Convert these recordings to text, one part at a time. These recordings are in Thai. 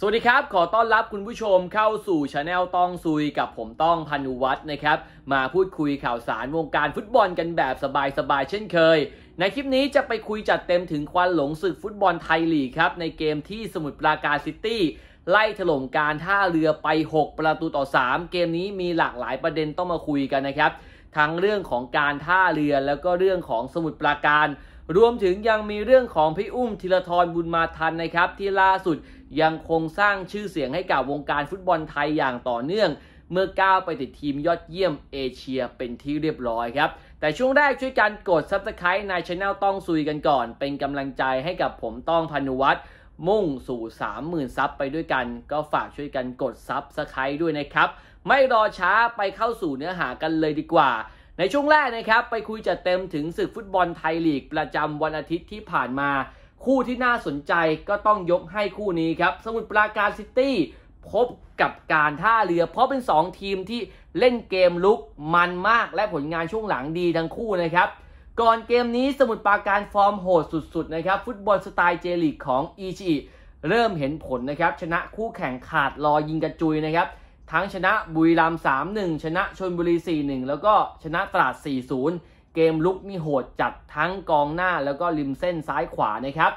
สวัสดีครับ ขอต้อนรับคุณผู้ชมเข้าสู่ชาแนลต้องซุยกับผมต้องพันุวัฒน์นะครับ มาพูดคุยข่าวสารวงการฟุตบอลกันแบบสบายๆเช่นเคย ในคลิปนี้จะไปคุยจัดเต็มถึงควันหลงศึกฟุตบอลไทยลีกครับ ในเกมที่สมุทรปราการซิตี้ ไล่ถล่มการท่าเรือไป 6 ประตูต่อ 3 เกมนี้มีหลากหลายประเด็นต้องมาคุยกันนะครับ ทั้งเรื่องของการท่าเรือ แล้วก็เรื่องของสมุทรปราการ รวมถึงยังมีเรื่องของพี่อุ้มธีรทรบุญมาทันนะครับที่ล่าสุดยังคงสร้างชื่อเสียงให้กับวงการฟุตบอลไทยอย่างต่อเนื่อง เมื่อก้าวไปติดทีมยอดเยี่ยมเอเชียเป็นที่เรียบร้อยครับ แต่ช่วงแรกช่วยกันกด Subscribe ในช anel ต้องซุยกันก่อน เป็นกำลังใจให้กับผมต้องพนุวัตรมุ่งสู่ 30,000ซับไปด้วยกัน ก็ฝากช่วยกันกด Subscribe ด้วยนะครับ ไม่รอช้าไปเข้าสู่เนื้อหากันเลยดีกว่า ในช่วงแรกนะครับไปคุยจัดเต็มถึงศึกฟุตบอลไทยลีกประจำวันอาทิตย์ที่ผ่านมาคู่ที่น่าสนใจก็ต้องยกให้คู่นี้ครับ สมุทรปราการซิตี้พบกับการท่าเรือ เพราะเป็น 2 ทีมที่เล่นเกมลุกมันมากและผลงานช่วงหลังดีทั้งคู่นะครับ ก่อนเกมนี้สมุทรปราการฟอร์มโหดสุดๆนะครับฟุตบอลสไตล์เจลีกของอีชีเริ่มเห็นผลนะครับ ชนะคู่แข่งขาดลอยยิงกระจุยนะครับ ทั้งชนะบุรีรัมย์่งชนะชนบุรีสี่หนึ่งแล้วก็ชนะตราดสี่ศูนย์เกมลุกนี่โหดจัดทั้งกองหน้าแล้วก็ริมเส้นซ้ายขวานะครับ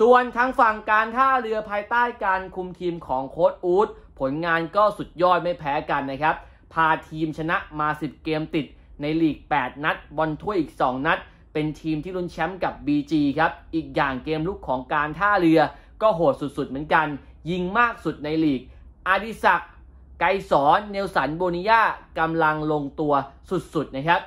ส่วนทางฝั่งการท่าเรือภายใต้การคุมทีมของโค้ชอูดผลงานก็สุดยอดไม่แพ้กันนะครับ พาทีมชนะมา 10 เกมติดในลีก 8 นัด บอลถ้วยอีก 2 นัด เป็นทีมที่ลุ้นแชมป์กับ BG ครับ อีกอย่างเกมลุกของการท่าเรือ ก็โหดสุดๆเหมือนกัน ยิงมากสุดในลีกอาดิศักไกสอนเนลสันโบนิยากำลังลงตัวสุดๆนะครับ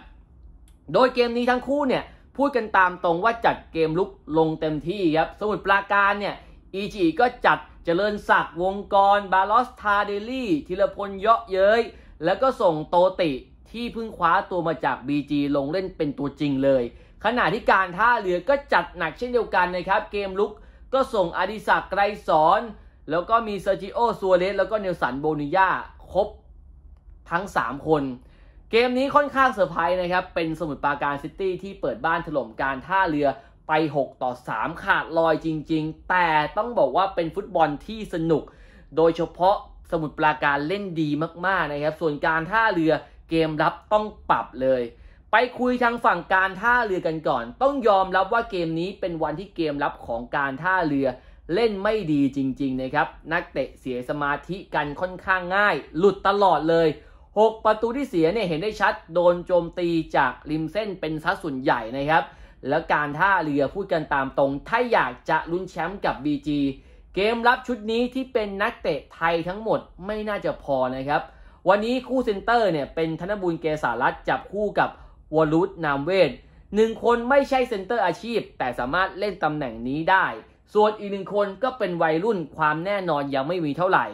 โดยเกมนี้ทั้งคู่เนี่ย พูดกันตามตรงว่าจัดเกมลุกลงเต็มที่ครับ สมุดปราการเนี่ย อีจีก็จัดเจริญศักดิ์วงกร บาลอสทาเดลี่ธีรพลเยาะเย้ยแล้วก็ส่งโตติที่เพิ่งคว้าตัวมาจาก BG ลงเล่นเป็นตัวจริงเลย ขณะที่การท่าเรือก็จัดหนักเช่นเดียวกันนะครับเกมลุกก็ส่งอดิศักดิ์ไกรสอนแล้วก็มีเซอร์จิโอซัวเลสแล้วก็เนลสันโบนิยาครบทั้ง 3 คนเกมนี้ค่อนข้างเซอร์ไพรส์นะครับ เป็นสมุทรปราการซิตี้ที่เปิดบ้านถล่มการท่าเรือไป 6 ต่อ 3 ขาดลอยจริง ๆ แต่ต้องบอกว่าเป็นฟุตบอลที่สนุก โดยเฉพาะสมุทรปราการเล่นดีมากๆนะครับ ส่วนการท่าเรือเกมรับต้องปรับเลย ไปคุยทางฝั่งการท่าเรือกันก่อน ต้องยอมรับว่าเกมนี้เป็นวันที่เกมรับของการท่าเรือ เล่นไม่ดีจริง ๆนะครับ นักเตะเสียสมาธิกันค่อนข้างง่าย หลุดตลอดเลย6ประตูที่เสียเนี่ยเห็นได้ชัดโดนโจมตีจากริมเส้นเป็นซัดส่วนใหญ่นะครับ แล้วการท่าเรือพูดกันตามตรงถ้าอยากจะลุ้นแชมป์กับ BG เกมรับชุดนี้ที่เป็นนักเตะไทยทั้งหมดไม่น่าจะพอนะครับ วันนี้คู่เซนเตอร์เนี่ยเป็นธนบุญเกษารัตจับคู่กับวอลุตนามเวทหนึ่งคนไม่ใช่เซนเตอร์อาชีพแต่สามารถเล่นตำแหน่งนี้ได้ ส่วนอีกหนึ่งคนก็เป็นวัยรุ่นความแน่นอนยังไม่มีเท่าไหร่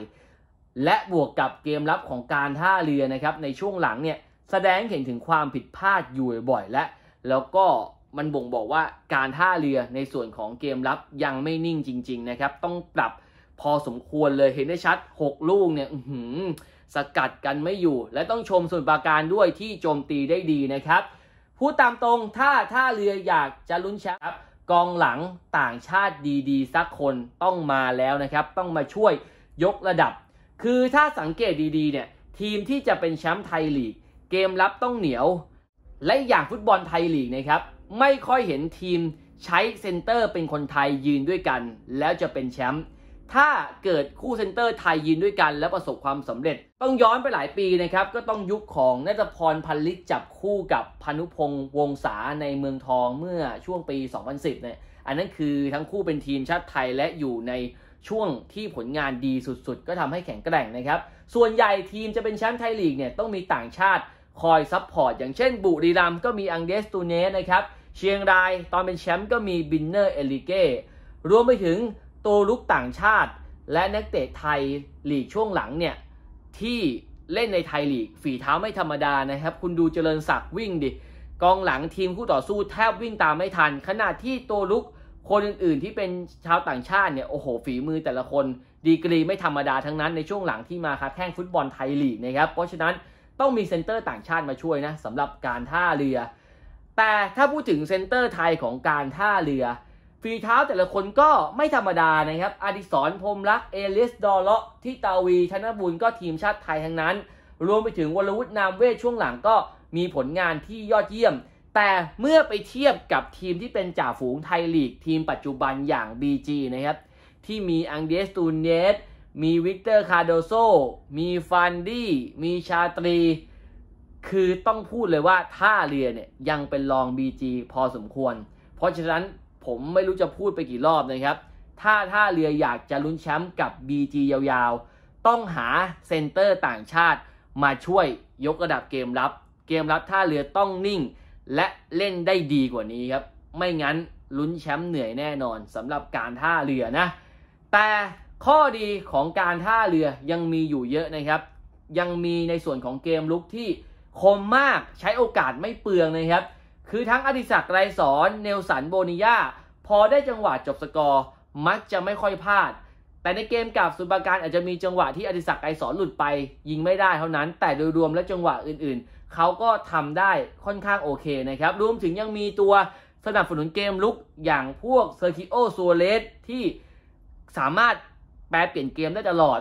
และบวกกับเกมรับของการท่าเรือนะครับในช่วงหลังเนี่ยแสดงเห็นถึงความผิดพลาดอยู่บ่อยและแล้วก็มันบ่งบอกว่าการท่าเรือในส่วนของเกมรับยังไม่นิ่งจริง ๆนะครับ ต้องปรับพอสมควรเลยเห็นได้ชัด 6 ลูกเนี่ยสกัดกันไม่อยู่ และต้องชมส่วนปราการด้วยที่โจมตีได้ดีนะครับพูดตามตรงถ้าท่าเรืออยากจะลุ้นแชมป์กองหลังต่างชาติดีๆ สักคนต้องมาแล้วนะครับต้องมาช่วยยกระดับคือถ้าสังเกตดีๆเนี่ยทีมที่จะเป็นแชมป์ไทยลีก เกมรับต้องเหนียว และอย่างฟุตบอลไทยลีกนะครับไม่ค่อยเห็นทีมใช้เซนเตอร์เป็นคนไทยยืนด้วยกัน แล้วจะเป็นแชมป์ถ้าเกิดคู่เซนเตอร์ไทยยืนด้วยกัน แล้วประสบความสำเร็จ ต้องย้อนไปหลายปีนะครับก็ต้องยุคของนัทพรพันลิศจับคู่กับพานุพงศ์วงศาในเมืองทองเมื่อช่วงปี 2010 เนี่ยอันนั้นคือทั้งคู่เป็นทีมชาติไทยและอยู่ในช่วงที่ผลงานดีสุดๆ ก็ทำให้แข็งแกร่งนะครับ ส่วนใหญ่ทีมจะเป็นแชมป์ไทยลีกเนี่ยต้องมีต่างชาติคอยซัพพอร์ต อย่างเช่นบุรีรัมย์ก็มีอังเดสตูเนสนะครับ เชียงรายตอนเป็นแชมป์ก็มีบินเนอร์เอลิเก้ รวมไปถึงตัวลุกต่างชาติ และนักเตะไทยลีกช่วงหลังเนี่ย ที่เล่นในไทยลีกฝีเท้าไม่ธรรมดานะครับคุณดูเจริญศักดิ์วิ่งดิกองหลังทีมคู่ต่อสู้แทบวิ่งตามไม่ทันขณะที่ตัวลุกคนอื่นๆที่เป็นชาวต่างชาติเนี่ยโอ้โห ฝีมือแต่ละคน ดีกรีไม่ธรรมดาทั้งนั้นในช่วงหลังที่มาคับแข่งฟุตบอลไทยลีกนะครับเพราะฉะนั้นต้องมีเซนเตอร์ต่างชาติมาช่วยนะสำหรับการท่าเรือ แต่ถ้าพูดถึงเซนเตอร์ไทยของการท่าเรือ ฝีเท้าแต่ละคนก็ไม่ธรรมดานะครับอดิศรพรมรักเอลิส ดอเลาะที่ตาวีธนบุญก็ทีมชาติไทยทั้งนั้น รวมไปถึงวรวุฒินามเวชช่วงหลังก็มีผลงานที่ยอดเยี่ยมแต่เมื่อไปเทียบกับทีมที่เป็นจ่าฝูงไทยลีกทีมปัจจุบันอย่าง BG นะครับ ที่มีอังเดสตูนเนสมีวิกเตอร์คาโดโซมีฟันดี้มีชาตรี คือต้องพูดเลยว่าท่าเรือเนี่ย ยังเป็นรอง BG พอสมควร เพราะฉะนั้นผมไม่รู้จะพูดไปกี่รอบนะครับ ถ้าท่าเรืออยากจะลุ้นแชมป์กับ BG ยาวๆ ต้องหาเซนเตอร์ต่างชาติมาช่วยยกระดับเกมรับเกมรับท่าเรือต้องนิ่งและเล่นได้ดีกว่านี้ครับ ไม่งั้นลุ้นแชมป์เหนื่อยแน่นอนสำหรับการท่าเรือนะ แต่ข้อดีของการท่าเรือ ยังมีอยู่เยอะนะครับ ยังมีในส่วนของเกมลุกที่คมมากใช้โอกาสไม่เปลืองนะครับ คือทั้งอดิศักดิ์ไรสอนเนลสันโบนิยาพอได้จังหวะจบสกอร์มักจะไม่ค่อยพลาด แต่ในเกมกับสุบาการอาจจะมีจังหวะที่อดิศักดิ์ไรสอนหลุดไป ยิงไม่ได้เท่านั้น แต่โดยรวมและจังหวะอื่น ๆเขาก็ทำได้ค่อนข้างโอเคนะครับรวมถึงยังมีตัวสนับสนุนเกมลุกอย่างพวกเซอร์คิโอซัวเลสที่สามารถแปลเปลี่ยนเกมได้ตลอด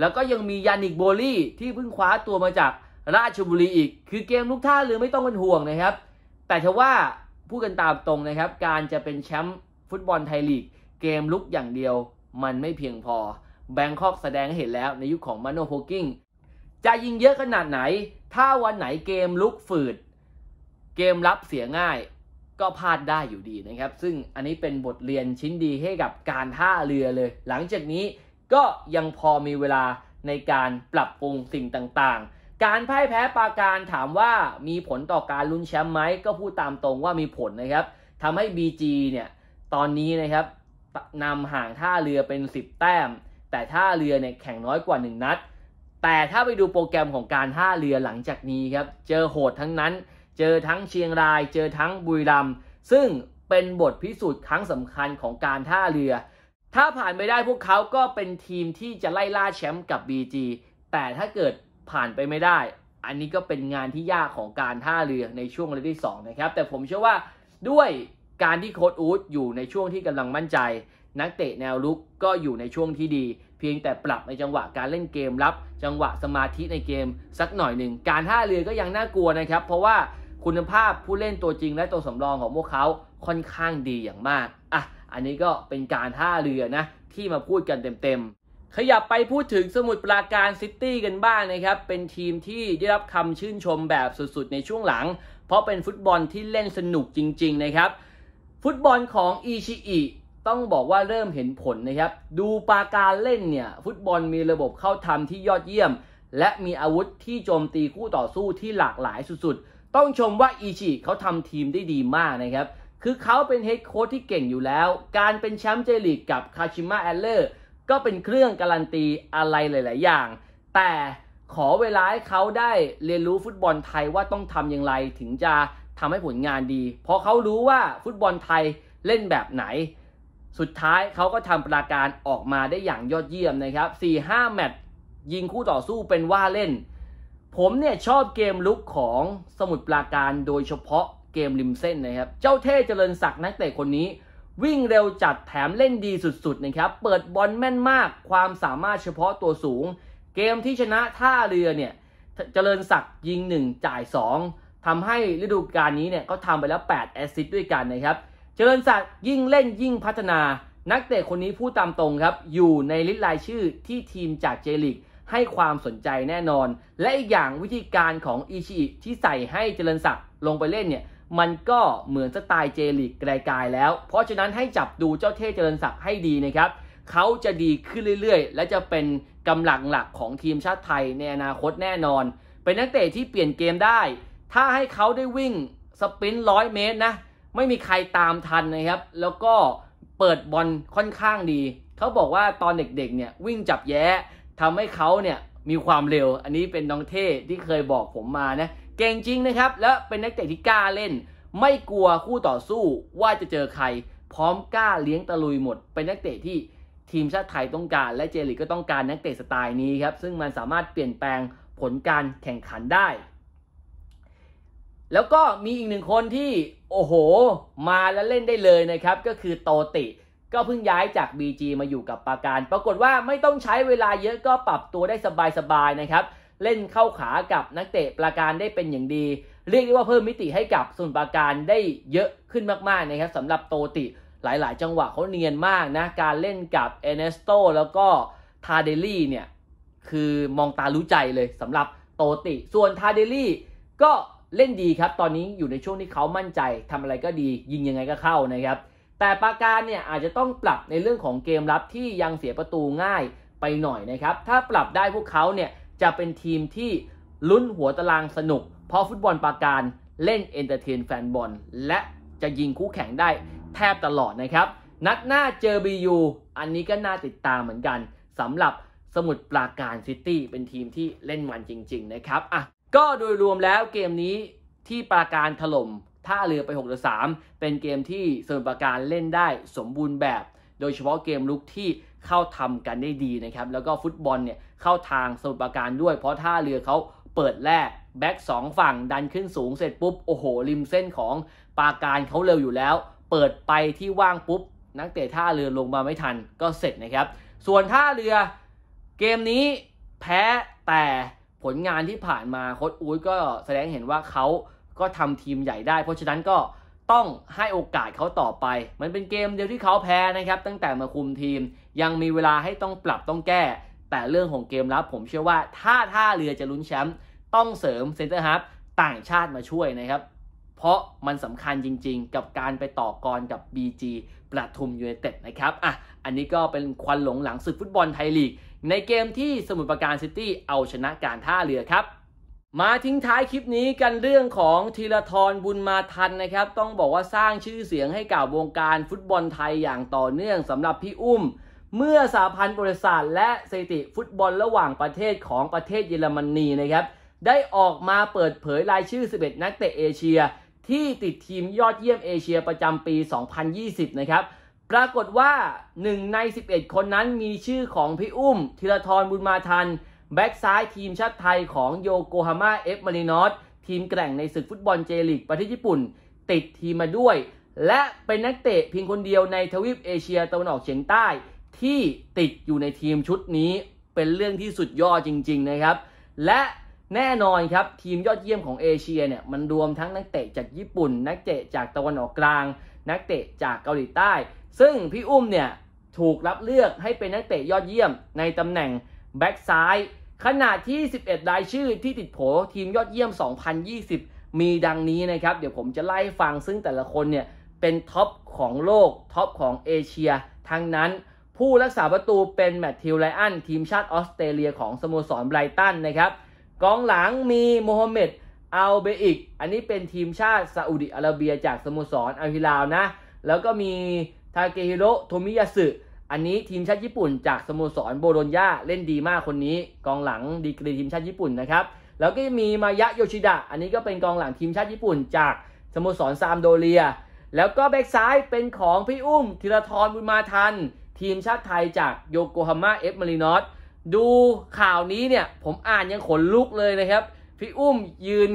แล้วก็ยังมียานิกโบลี่ที่เพิ่งคว้าตัวมาจากราชบุรีอีก คือเกมลุกท่าเรือไม่ต้องเป็นห่วงนะครับ แต่ถ้าว่าพูดกันตามตรงนะครับ การจะเป็นแชมป์ฟุตบอลไทยลีก เกมลุกอย่างเดียวมันไม่เพียงพอ แบงคอกแสดงให้เห็นแล้ว ในยุคขของมาโนโฮกิ้งจะยิงเยอะขนาดไหน ถ้าวันไหนเกมลุกฝืด เกมรับเสียง่าย ก็พลาดได้อยู่ดีนะครับ ซึ่งอันนี้เป็นบทเรียนชิ้นดีให้กับการท่าเรือเลย หลังจากนี้ก็ยังพอมีเวลาในการปรับปรุงสิ่งต่างๆ การพ่ายแพ้ปาการถามว่ามีผลต่อการลุ้นแชมป์ไหม ก็พูดตามตรงว่ามีผลนะครับ ทำให้ BG เนี่ยตอนนี้นะครับนำห่างท่าเรือเป็น 10 แต้ม แต่ท่าเรือเนี่ยแข่งน้อยกว่า1นัดแต่ถ้าไปดูโปรแกรมของการท่าเรือหลังจากนี้ครับ เจอโหดทั้งนั้น เจอทั้งเชียงราย เจอทั้งบุรีรัมย์ซึ่งเป็นบทพิสูจน์ครั้งสำคัญของการท่าเรือ ถ้าผ่านไปได้พวกเขาก็เป็นทีมที่จะไล่ล่าแชมป์กับ BG แต่ถ้าเกิดผ่านไปไม่ได้ อันนี้ก็เป็นงานที่ยากของการท่าเรือในช่วงเลที่ 2 นะครับ แต่ผมเชื่อว่าด้วยการที่โค้ดอูดอยู่ในช่วงที่กำลังมั่นใจ นักเตะแนวลุกก็อยู่ในช่วงที่ดีพียงแต่ปรับในจังหวะการเล่นเกมรับ จังหวะสมาธิในเกมสักหน่อยหนึ่ง การท่าเรือก็ยังน่ากลัวนะครับ เพราะว่าคุณภาพผู้เล่นตัวจริง และตัวสำรองของพวกเขาค่อนข้างดีอย่างมากอ่ะอันนี้ก็เป็นการท่าเรือนะ ที่มาพูดกันเต็มๆ ขยับไปพูดถึงสมุทรปราการซิตี้กันบ้างนะครับ เป็นทีมที่ได้รับคำชื่นชมแบบสุดๆในช่วงหลัง เพราะเป็นฟุตบอลที่เล่นสนุกจริงๆนะครับฟุตบอลของอีชิอิต้องบอกว่าเริ่มเห็นผลนะครับ ดูปาการเล่นเนี่ย ฟุตบอลมีระบบเข้าทำที่ยอดเยี่ยม และมีอาวุธที่โจมตีคู่ต่อสู้ที่หลากหลายสุดๆ ต้องชมว่าอิชิเขาทำทีมได้ดีมากนะครับ คือเขาเป็นเฮดโค้ชที่เก่งอยู่แล้ว การเป็นแชมป์เจลีกกับคาชิมะแอลเลอร์ก็เป็นเครื่องการันตีอะไรหลายๆ อย่าง แต่ขอเวลาให้เขาได้เรียนรู้ฟุตบอลไทยว่าต้องทำอย่างไรถึงจะทำให้ผลงานดี เพราะเขารู้ว่าฟุตบอลไทยเล่นแบบไหนสุดท้ายเขาก็ทำปราการออกมาได้อย่างยอดเยี่ยมนะครับ 4 5 แมตช์ยิงคู่ต่อสู้เป็นว่าเล่น ผมเนี่ยชอบเกมลุกของสมุทรปราการโดยเฉพาะเกมริมเส้นนะครับ เจ้าเท่เจริญศักดิ์นักเตะคนนี้ วิ่งเร็วจัดแถมเล่นดีสุดๆนะครับ เปิดบอลแม่นมากความสามารถเฉพาะตัวสูง เกมที่ชนะท่าเรือเนี่ย เจริญศักดิ์ยิง 1 จ่าย 2 ทำให้ฤดูกาลนี้เนี่ยเขาทำไปแล้ว8แอสซิสต์ด้วยกันนะครับเจริญศักดิ์ยิ่งเล่นยิ่งพัฒนา นักเตะคนนี้พูดตามตรงครับ อยู่ในลิสต์รายชื่อที่ทีมจากเจลิกให้ความสนใจแน่นอน และอีกอย่างวิธีการของอิชิอิที่ใส่ให้เจริญศักดิ์ลงไปเล่นเนี่ย มันก็เหมือนสไตล์เจลิกไกลๆแล้ว เพราะฉะนั้นให้จับดูเจ้าเท่เจริญศักดิ์ให้ดีนะครับเขาจะดีขึ้นเรื่อยๆ และจะเป็นกำลังหลักของทีมชาติไทย ในอนาคตแน่นอนเป็นนักเตะที่เปลี่ยนเกมได้ ถ้าให้เขาได้วิ่งสปรินต์ร้อยเมตรนะไม่มีใครตามทันนะครับ แล้วก็เปิดบอลค่อนข้างดี เขาบอกว่าตอนเด็กๆ เนี่ยวิ่งจับแย้ทำให้เขาเนี่ยมีความเร็ว อันนี้เป็นน้องเท่ที่เคยบอกผมมานะเก่งจริงนะครับ แล้วเป็นนักเตะที่กล้าเล่น ไม่กลัวคู่ต่อสู้ว่าจะเจอใครพร้อมกล้าเลี้ยงตะลุยหมด เป็นนักเตะที่ทีมชาติไทยต้องการ และเจลิกก็ต้องการนักเตะสไตล์นี้ครับซึ่งมันสามารถเปลี่ยนแปลงผลการแข่งขันได้แล้วก็มีอีกหนึ่งคนที่โอ้โห มาแล้วเล่นได้เลยนะครับ ก็คือโตติก็เพิ่งย้ายจาก BG มาอยู่กับปาการ ปรากฏว่าไม่ต้องใช้เวลาเยอะก็ปรับตัวได้สบายๆนะครับ เล่นเข้าขากับนักเตะปาการได้เป็นอย่างดี เรียกได้ว่าเพิ่มมิติให้กับส่วนปาการได้เยอะขึ้นมากๆนะครับสำหรับโตติหลายๆ จังหวะเขาเนียนมากนะการเล่นกับเอเนสโตแล้วก็ทาเดลี่เนี่ยคือมองตารู้ใจเลยสำหรับโตติ ส่วนทาเดลี่ก็เล่นดีครับ ตอนนี้อยู่ในช่วงที่เขามั่นใจทำอะไรก็ดียิงยังไงก็เข้านะครับ แต่ปาการเนี่ย อาจจะต้องปรับในเรื่องของเกมรับที่ยังเสียประตูง่ายไปหน่อยนะครับ ถ้าปรับได้พวกเขาเนี่ย จะเป็นทีมที่ลุ้นหัวตารางสนุก เพราะฟุตบอลปาการเล่นเอนเตอร์เทนแฟนบอลและจะยิงคู่แข่งได้แทบตลอดนะครับ นัดหน้าเจอบียูอันนี้ก็น่าติดตามเหมือนกันสำหรับสมุดปราการซิตี้เป็นทีมที่เล่นมันจริง ๆ นะครับอ่ะก็โดยรวมแล้วเกมนี้ที่ปราการถล่มท่าเรือไป6ต่อ3เป็นเกมที่ส่วนปราการเล่นได้สมบูรณ์แบบ โดยเฉพาะเกมลุกที่เข้าทำกันได้ดีนะครับแล้วก็ฟุตบอลเนี่ยเข้าทางสมวนรปราการด้วย เพราะท่าเรือเขาเปิดแรกแบ็กสองฝั่ง ดันขึ้นสูงเสร็จปุ๊บโอ้โหริมเส้นของปราการเขาเร็วอยู่แล้ว เปิดไปที่ว่างปุ๊บนักเตะท่าเรือลงมาไม่ทันก็เสร็จนะครับ ส่วนท่าเรือเกมนี้แพ้แต่ผลงานที่ผ่านมาโค้ชอู๊ดก็แสดงเห็นว่าเขาก็ทำทีมใหญ่ได้ เพราะฉะนั้นก็ต้องให้โอกาสเขาต่อไป มันเป็นเกมเดียวที่เขาแพ้นะครับตั้งแต่มาคุมทีมยังมีเวลาให้ต้องปรับต้องแก้ แต่เรื่องของเกมรับผมเชื่อว่าถ้าท่าเรือจะลุ้นแชมป์ต้องเสริมเซนเตอร์ฮับ ต่างชาติมาช่วยนะครับ เพราะมันสำคัญจริงๆกับการไปต่อกรกับ BG ประทุมยูเนเต็ดนะครับ อ่ะ อันนี้ก็เป็นควันหลงหลังศึกฟุตบอลไทยลีก ในเกมที่สมุทรปราการซิตี้เอาชนะการท่าเรือครับ มาทิ้งท้ายคลิปนี้กันเรื่องของธีรทรบุญมาทันนะครับ ต้องบอกว่าสร้างชื่อเสียงให้กับวงการฟุตบอลไทยอย่างต่อเนื่องสำหรับพี่อุ้ม เมื่อสาพันธ์บริษัทและสถิติฟุตบอลระหว่างประเทศของประเทศเยอรมนีนะครับได้ออกมาเปิดเผยรายชื่อ 11 นักเตะเอเชียที่ติดทีมยอดเยี่ยมเอเชียประจำปี 2020 นะครับ ปรากฏว่า 1 ใน 11 คนนั้นมีชื่อของพี่อุ้มธีรทรบุญมาทัน แบ็กซ้ายทีมชาติไทยของโยโกฮาม่า เอฟมารินอสทีมแกร่งในศึกฟุตบอลเจลิกประเทศญี่ปุ่น ติดทีมมาด้วย และเป็นนักเตะเพียงคนเดียวในทวีปเอเชียตะวันออกเฉียงใต้ที่ติดอยู่ในทีมชุดนี้ เป็นเรื่องที่สุดยอดจริง ๆ นะครับ และแน่นอนครับ ทีมยอดเยี่ยมของเอเชียเนี่ยมันรวมทั้งนักเตะจากญี่ปุ่น นักเตะจากตะวันออกกลาง นักเตะจากเกาหลีใต้ ซึ่งพี่อุ้มเนี่ยถูกรับเลือกให้เป็นนักเตะยอดเยี่ยมในตำแหน่งแบ็กซ้ายขณะที่ 11 รายชื่อที่ติดโผทีมยอดเยี่ยม 2020 มีดังนี้นะครับ เดี๋ยวผมจะไล่ฟังซึ่งแต่ละคนเนี่ยเป็นท็อปของโลกท็อปของเอเชียทั้งนั้น ผู้รักษาประตูเป็นแมตติวไลอันทีมชาติออสเตรเลีย ของสโมสรไบรตันนะครับกองหลังมีโมฮัมเหม็ดอัลเบอิก อันนี้เป็นทีมชาติซาอุดิอาระเบียจากสโมสรอัลฮิลาลนะ แล้วก็มีทาเกฮิโรโทมิยาสึอันนี้ทีมชาติญี่ปุ่นจากสโมสรโบโลญญาเล่นดีมากคนนี้ กองหลังดีกรีทีมชาติญี่ปุ่นนะครับ แล้วก็มีมายะโยชิดะ อันนี้ก็เป็นกองหลังทีมชาติญี่ปุ่นจากสโมสรซามโดเลีย แล้วก็แบ็กซ้ายเป็นของพี่อุ้มธีรทรบุญมาทัน ทีมชาติไทยจากโยโกฮาม่าเอฟมารินอสดูข่าวนี้เนี่ย ผมอ่านยังขนลุกเลยนะครับ พี่อุ้มยืน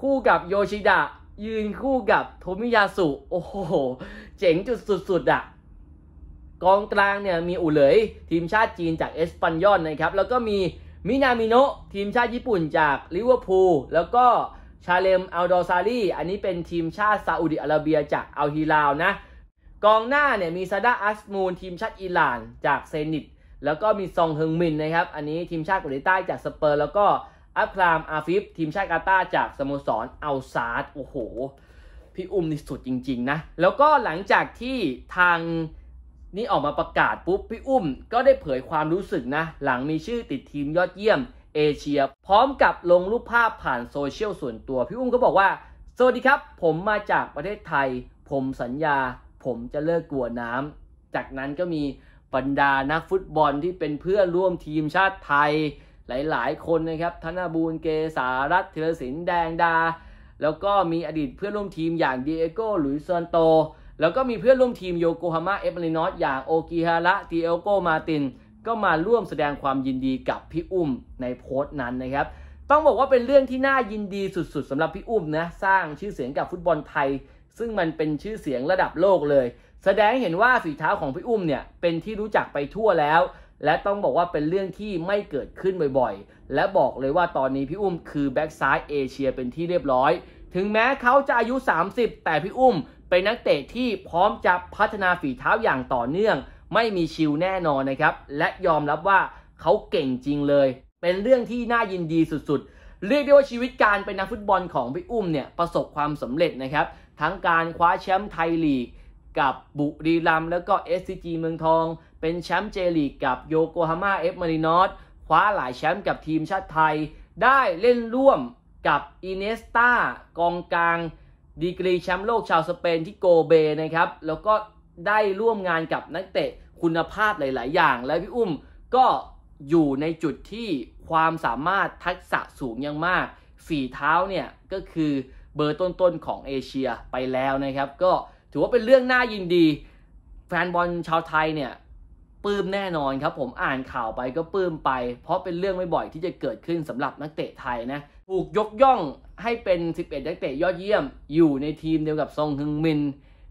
คู่กับโยชิดะยืนคู่กับโทมิยาสุโอ้โห เจ๋งจุดสุดๆอะ่ะกองกลางเนี่ยมีอุเลยทีมชาติจีนจากเอสปันยอนนะครับแล้วก็มีมินามิโนะทีมชาติญี่ปุ่นจากลิเวอร์พูลแล้วก็ชาเลมอัลดอซารีอันนี้เป็นทีมชาติซาอุดิอาระเบียจากอัลฮิลาวนะกองหน้าเนี่ยมีซาดาอัสมูลทีมชาติอิหร่าน จากเซนิตแล้วก็มีซองเฮงมินนะครับ อันนี้ทีมชาติเกาหลีใต้จากสเปอร์ แล้วก็อัครามอาฟิฟ ทีมชาติกาตาจากสโมสรอัลซาดโอ้โห พี่อุ้มนี่สุดจริง ๆ นะ แล้วก็หลังจากที่ทางนี่ออกมาประกาศปุ๊บพี่อุ้มก็ได้เผยความรู้สึกนะ หลังมีชื่อติดทีมยอดเยี่ยมเอเชียพร้อมกับลงรูปภาพผ่านโซเชียลส่วนตัวพี่อุ้มก็บอกว่าสวัสดีครับ ผมมาจากประเทศไทย ผมสัญญา ผมจะเลิกกลัวน้ำจากนั้นก็มีบรรดา นักฟุตบอลที่เป็นเพื่อนร่วมทีมชาติไทย หลาย ๆ คนนะครับ ธนบูรเกษารัตเทรศินแดงดา แล้วก็มีอดีตเพื่อนร่วมทีมอย่างดิเอโก้หลุยซอนโต แล้วก็มีเพื่อนร่วมทีมโยโกฮาม่าเอฟมารินอสอย่างโอกิฮาระดิเอโก้มาติน ก็มาร่วมแสดงความยินดีกับพี่อุ้มในโพสต์นั้นนะครับ ต้องบอกว่าเป็นเรื่องที่น่ายินดีสุดๆสำหรับพี่อุ้มนะ สร้างชื่อเสียงกับฟุตบอลไทย ซึ่งมันเป็นชื่อเสียงระดับโลกเลยแสดงเห็นว่าฝีเท้าของพี่อุ้มเนี่ย เป็นที่รู้จักไปทั่วแล้ว และต้องบอกว่าเป็นเรื่องที่ไม่เกิดขึ้นบ่อยๆ และบอกเลยว่าตอนนี้พี่อุ้มคือแบ็กซ้ายเอเชียเป็นที่เรียบร้อย ถึงแม้เขาจะอายุ 30 แต่พี่อุ้มเป็นนักเตะที่พร้อมจะพัฒนาฝีเท้าอย่างต่อเนื่อง ไม่มีชิลแน่นอนนะครับ และยอมรับว่าเขาเก่งจริงเลย เป็นเรื่องที่น่ายินดีสุดๆ เรียกได้ว่าชีวิตการเป็นนักฟุตบอลของพี่อุ้มเนี่ยประสบความสำเร็จนะครับทั้งการคว้าแชมป์ไทยลีกกับบุรีรัมแล้วก็ SCG เมืองทอง เป็นแชมป์เจลีกกับโยโกฮาม่า เอฟมารินอสคว้าหลายแชมป์กับทีมชาติไทย ได้เล่นร่วมกับอินเนสตากองกลาง ดีกรีแชมป์โลกชาวสเปนที่โกเบนะครับแล้วก็ได้ร่วมงานกับนักเตะคุณภาพหลาย ๆ อย่าง และพี่อุ้มก็อยู่ในจุดที่ความสามารถทักษะสูงยังมากฝีเท้าเนี่ยก็คือเบอร์ต้น ๆ ของเอเชียไปแล้วนะครับก็ถือว่าเป็นเรื่องน่ายินดี แฟนบอลชาวไทยเนี่ยปลื้มแน่นอนครับ ผมอ่านข่าวไปก็ปลื้มไป เพราะเป็นเรื่องไม่บ่อยที่จะเกิดขึ้นสำหรับนักเตะไทยนะถูกยกย่องให้เป็น 11 นักเตะยอดเยี่ยม อยู่ในทีมเดียวกับซงฮึงมิน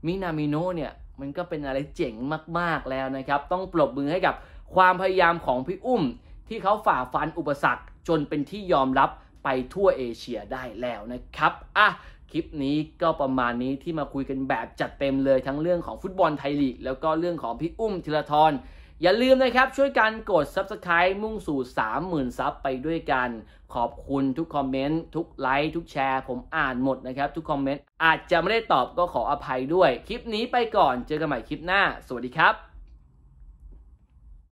มินามิโนเนี่ย มันก็เป็นอะไรเจ๋งมากๆแล้วนะครับ ต้องปรบมือให้กับความพยายามของพี่อุ้ม ที่เขาฝ่าฟันอุปสรรคจนเป็นที่ยอมรับไปทั่วเอเชียได้แล้วนะครับอ่ะคลิปนี้ก็ประมาณนี้ที่มาคุยกันแบบจัดเต็มเลยทั้งเรื่องของฟุตบอลไทยลีกแล้วก็เรื่องของพี่อุ้มธีรทรอย่าลืมนะครับช่วยกันกด Subscribe มุ่งสู่ 30,000ซับไปด้วยกันขอบคุณทุกคอมเมนต์ทุกไลค์ทุกแชร์ผมอ่านหมดนะครับ ทุกคอมเมนต์อาจจะไม่ได้ตอบก็ขออภัยด้วย คลิปนี้ไปก่อนเจอกันใหม่คลิปหน้าสวัสดีครับ